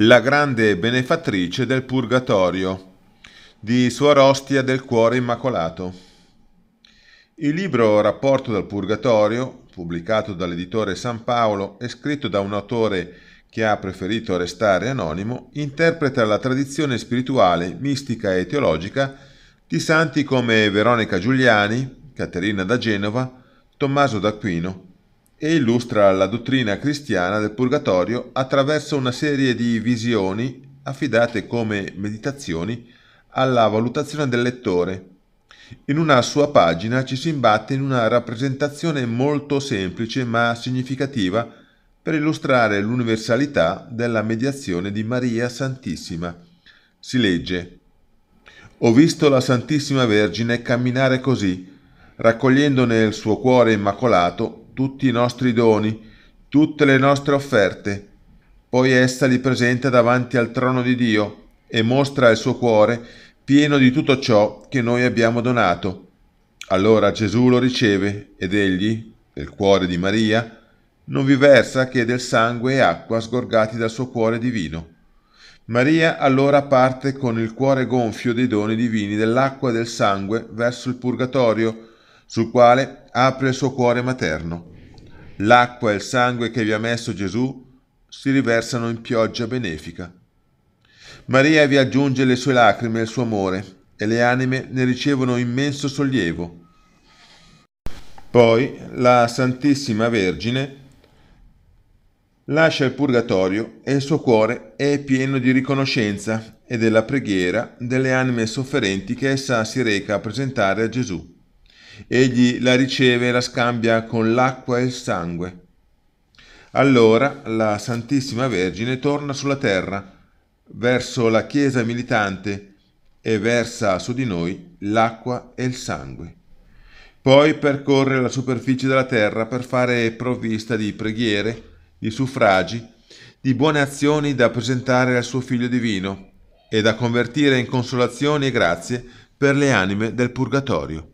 La grande benefattrice del Purgatorio di Suor Ostia del Cuore Immacolato. Il libro Rapporto dal Purgatorio, pubblicato dall'editore San Paolo e scritto da un autore che ha preferito restare anonimo, interpreta la tradizione spirituale, mistica e teologica di santi come Veronica Giuliani, Caterina da Genova, Tommaso d'Aquino, e illustra la dottrina cristiana del purgatorio attraverso una serie di visioni affidate come meditazioni alla valutazione del lettore. In una sua pagina ci si imbatte in una rappresentazione molto semplice ma significativa per illustrare l'universalità della mediazione di Maria Santissima. Si legge Ho visto la Santissima Vergine camminare così, raccogliendo nel suo cuore immacolato tutti i nostri doni, tutte le nostre offerte. Poi essa li presenta davanti al trono di Dio e mostra il suo cuore pieno di tutto ciò che noi abbiamo donato. Allora Gesù lo riceve ed egli, nel cuore di Maria, non vi versa che del sangue e acqua sgorgati dal suo cuore divino. Maria allora parte con il cuore gonfio dei doni divini dell'acqua e del sangue verso il purgatorio, sul quale apre il suo cuore materno. L'acqua e il sangue che vi ha messo Gesù si riversano in pioggia benefica. Maria vi aggiunge le sue lacrime e il suo amore e le anime ne ricevono immenso sollievo. Poi la Santissima Vergine lascia il purgatorio e il suo cuore è pieno di riconoscenza e della preghiera delle anime sofferenti che essa si reca a presentare a Gesù. Egli la riceve e la scambia con l'acqua e il sangue. Allora la Santissima Vergine torna sulla terra, verso la Chiesa militante, e versa su di noi l'acqua e il sangue. Poi percorre la superficie della terra per fare provvista di preghiere, di suffragi, di buone azioni da presentare al suo Figlio Divino e da convertire in consolazioni e grazie per le anime del purgatorio.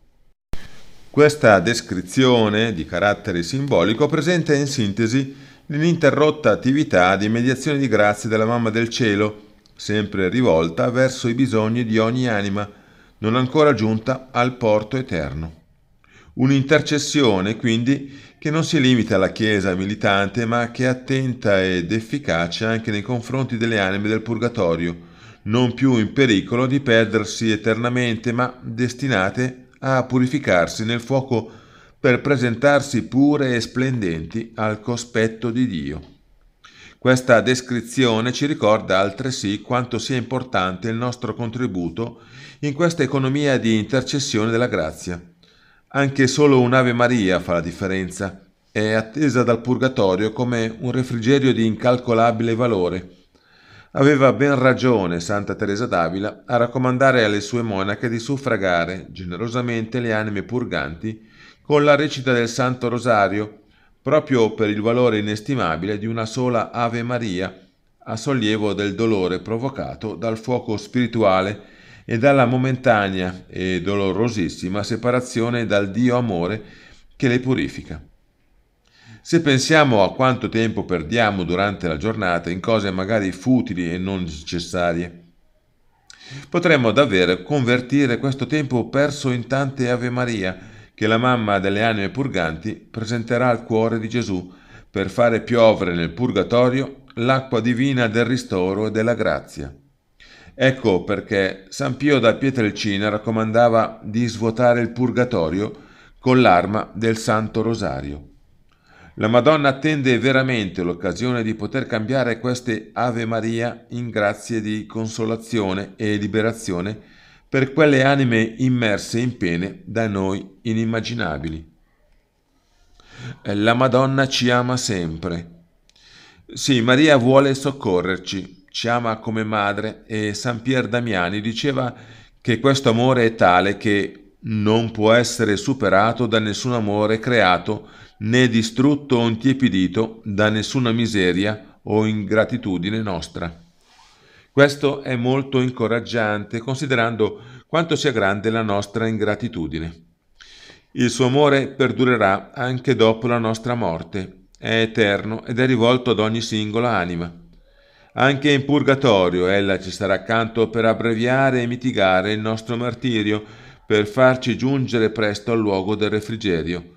Questa descrizione di carattere simbolico presenta in sintesi l'ininterrotta attività di mediazione di grazie della Mamma del Cielo, sempre rivolta verso i bisogni di ogni anima, non ancora giunta al porto eterno. Un'intercessione, quindi, che non si limita alla Chiesa militante, ma che è attenta ed efficace anche nei confronti delle anime del Purgatorio, non più in pericolo di perdersi eternamente, ma destinate a purificarsi nel fuoco per presentarsi pure e splendenti al cospetto di Dio. Questa descrizione ci ricorda altresì quanto sia importante il nostro contributo in questa economia di intercessione della grazia. Anche solo un'Ave Maria fa la differenza, è attesa dal purgatorio come un refrigerio di incalcolabile valore Aveva ben ragione Santa Teresa d'Avila a raccomandare alle sue monache di suffragare generosamente le anime purganti con la recita del Santo Rosario, proprio per il valore inestimabile di una sola Ave Maria, a sollievo del dolore provocato dal fuoco spirituale e dalla momentanea e dolorosissima separazione dal Dio amore che le purifica. Se pensiamo a quanto tempo perdiamo durante la giornata in cose magari futili e non necessarie, potremmo davvero convertire questo tempo perso in tante Ave Maria che la mamma delle anime purganti presenterà al cuore di Gesù per fare piovere nel purgatorio l'acqua divina del ristoro e della grazia. Ecco perché San Pio da Pietrelcina raccomandava di svuotare il purgatorio con l'arma del Santo Rosario. La Madonna attende veramente l'occasione di poter cambiare queste Ave Maria in grazie di consolazione e liberazione per quelle anime immerse in pene da noi inimmaginabili. La Madonna ci ama sempre. Sì, Maria vuole soccorrerci, ci ama come madre e San Pier Damiani diceva che questo amore è tale che non può essere superato da nessun amore creato né distrutto o intiepidito da nessuna miseria o ingratitudine nostra. Questo è molto incoraggiante considerando quanto sia grande la nostra ingratitudine. Il suo amore perdurerà anche dopo la nostra morte, è eterno ed è rivolto ad ogni singola anima. Anche in purgatorio ella ci sarà accanto per abbreviare e mitigare il nostro martirio per farci giungere presto al luogo del refrigerio.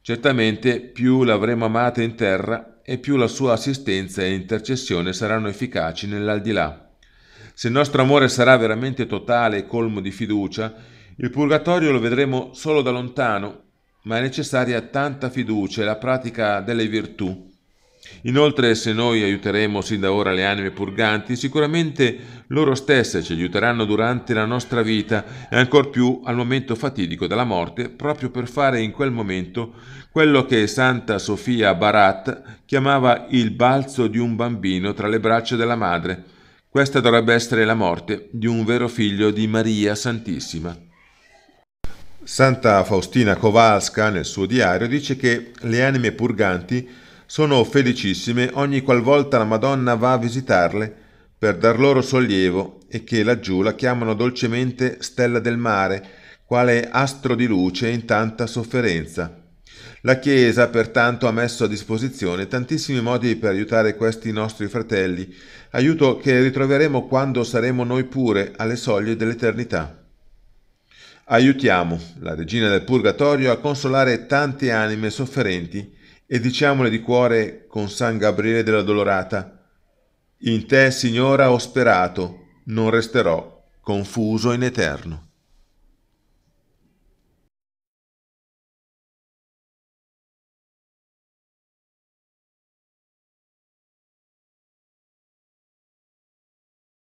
Certamente più l'avremo amata in terra e più la sua assistenza e intercessione saranno efficaci nell'aldilà. Se il nostro amore sarà veramente totale e colmo di fiducia, il purgatorio lo vedremo solo da lontano, ma è necessaria tanta fiducia e la pratica delle virtù Inoltre, se noi aiuteremo sin da ora le anime purganti, sicuramente loro stesse ci aiuteranno durante la nostra vita e ancor più al momento fatidico della morte, proprio per fare in quel momento quello che Santa Sofia Barat chiamava il balzo di un bambino tra le braccia della madre. Questa dovrebbe essere la morte di un vero figlio di Maria Santissima. Santa Faustina Kowalska nel suo diario dice che le anime purganti sono felicissime ogni qualvolta la Madonna va a visitarle per dar loro sollievo e che laggiù la chiamano dolcemente stella del mare, quale astro di luce in tanta sofferenza. La Chiesa pertanto ha messo a disposizione tantissimi modi per aiutare questi nostri fratelli, aiuto che ritroveremo quando saremo noi pure alle soglie dell'eternità. Aiutiamo la Regina del Purgatorio a consolare tante anime sofferenti, e diciamole di cuore con San Gabriele della Dolorata, in te, Signora, ho sperato, non resterò confuso in eterno.